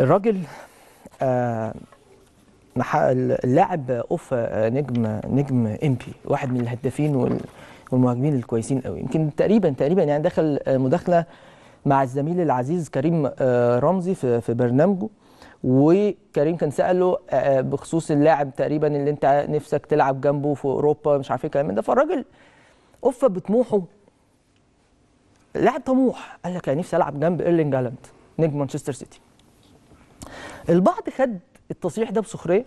الراجل آه اللاعب اوف آه، نجم نجم امبي واحد من الهدافين والمهاجمين الكويسين قوي يمكن تقريبا تقريبا يعني دخل آه، مداخله مع الزميل العزيز كريم آه، رمزي في في برنامجه وكريم كان ساله بخصوص اللاعب تقريبا اللي انت نفسك تلعب جنبه في اوروبا مش عارف ايه الكلام ده فالراجل اوفا بطموحه لاعب طموح قال لك انا نفسي العب جنب ايرلينج جالاند نجم مانشستر سيتي البعض خد التصريح ده بسخريه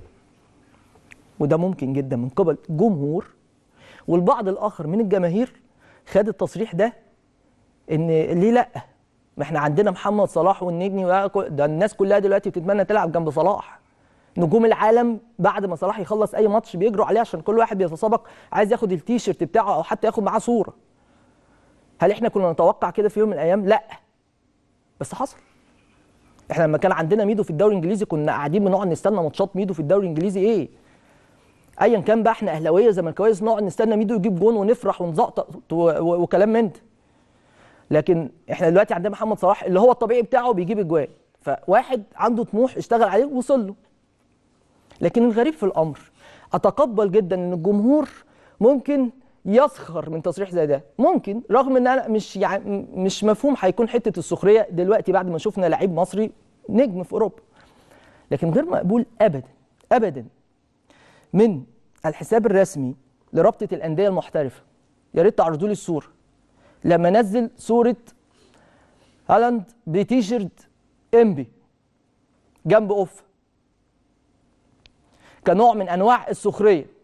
وده ممكن جدا من قبل جمهور والبعض الاخر من الجماهير خد التصريح ده ان ليه لا ما احنا عندنا محمد صلاح والنجني ده الناس كلها دلوقتي بتتمنى تلعب جنب صلاح نجوم العالم بعد ما صلاح يخلص اي ماتش بيجروا عليه عشان كل واحد بيتسابق عايز ياخد التيشيرت بتاعه او حتى ياخد معاه صوره هل احنا كنا نتوقع كده في يوم من الايام لا بس حصل احنا لما كان عندنا ميدو في الدوري الانجليزي كنا قاعدين بنقعد نستنى ماتشات ميدو في الدوري الانجليزي ايه ايا كان بقى احنا اهلاويه زملكاويه نقعد نستنى ميدو يجيب جون ونفرح ونزقطط وكلام من ده لكن احنا دلوقتي عندنا محمد صلاح اللي هو الطبيعي بتاعه بيجيب اجوان فواحد عنده طموح اشتغل عليه وصل له لكن الغريب في الامر اتقبل جدا ان الجمهور ممكن يسخر من تصريح زي ده ممكن رغم ان انا مش يعني مش مفهوم هيكون حته السخريه دلوقتي بعد ما شفنا لعيب مصري نجم في اوروبا لكن غير مقبول ابدا ابدا من الحساب الرسمي لرابطه الانديه المحترفه يا ريت تعرضوا لي الصوره لما نزل صوره هالاند بتيشيرت امبي جنب اوف كنوع من انواع السخريه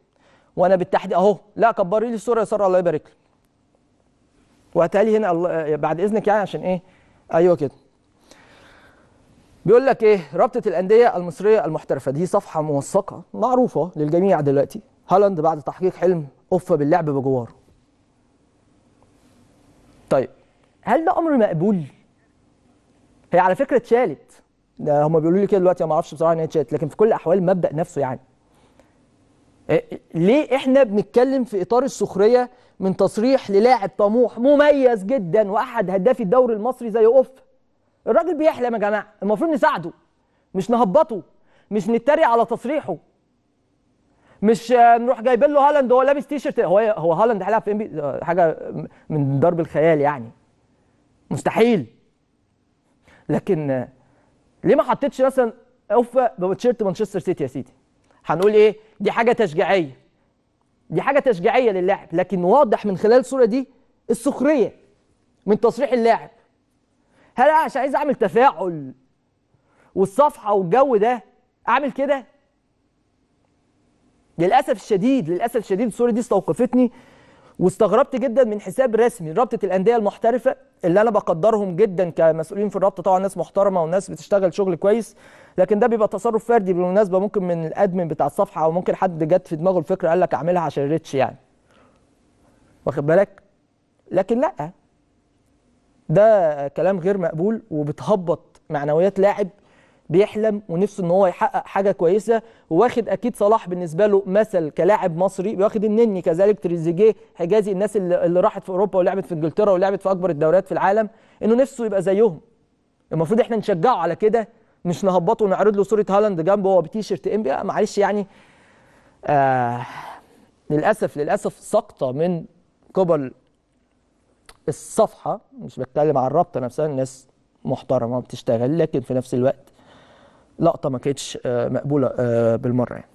وانا بالتحديد اهو لا كبري لي الصوره يا ساره الله يبارك لك وهاتها لي هنا بعد اذنك يعني عشان ايه ايوه كده بيقول لك ايه رابطه الانديه المصريه المحترفه دي صفحه موثقه معروفه للجميع دلوقتي هالاند بعد تحقيق حلم اوفى باللعب بجواره طيب هل ده امر مقبول هي على فكره اتشالت هم بيقولوا لي كده دلوقتي ما اعرفش بصراحه ان هي اتشالت لكن في كل الاحوال المبدا نفسه يعني آه، ليه احنا بنتكلم في اطار السخريه من تصريح للاعب طموح مميز جدا واحد هدافي الدوري المصري زي اوف الراجل بيحلم يا جماعه المفروض نساعده مش نهبطه مش نتريق على تصريحه مش نروح جايبين له هالاند وهو لابس تيشرت هو هو هالاند هيلعب في حاجه من ضرب الخيال يعني مستحيل لكن ليه ما حطيتش مثلا اوفا بتيشيرت مانشستر سيتي يا سيدي هنقول ايه دي حاجه تشجيعيه دي حاجه تشجيعيه للاعب لكن واضح من خلال الصوره دي السخريه من تصريح اللاعب هل انا عايز اعمل تفاعل والصفحه والجو ده اعمل كده للاسف الشديد للاسف الشديد الصوره دي استوقفتني واستغربت جدا من حساب رسمي رابطه الانديه المحترفه اللي انا بقدرهم جدا كمسؤولين في الرابطه طبعا ناس محترمه وناس بتشتغل شغل كويس لكن ده بيبقى تصرف فردي بالمناسبه ممكن من الادمن بتاع الصفحه او ممكن حد جت في دماغه الفكره قال لك اعملها عشان ريتش يعني واخد بالك لكن لا ده كلام غير مقبول وبتهبط معنويات لاعب بيحلم ونفسه ان هو يحقق حاجه كويسه واخد اكيد صلاح بالنسبه له مثل كلاعب مصري واخد النني كذلك تريزيجيه حجازي الناس اللي, اللي راحت في اوروبا ولعبت في انجلترا ولعبت في اكبر الدوريات في العالم انه نفسه يبقى زيهم المفروض احنا نشجعه على كده مش نهبطه ونعرض له صوره هالاند جنبه وهو بتيشيرت ام بي آه، معلش يعني آه للاسف للاسف سقطه من قبل الصفحه مش بتكلم على الرابطه نفسها الناس محترمه بتشتغل لكن في نفس الوقت لقطه ما كانتش آه، مقبوله آه، بالمره يعني.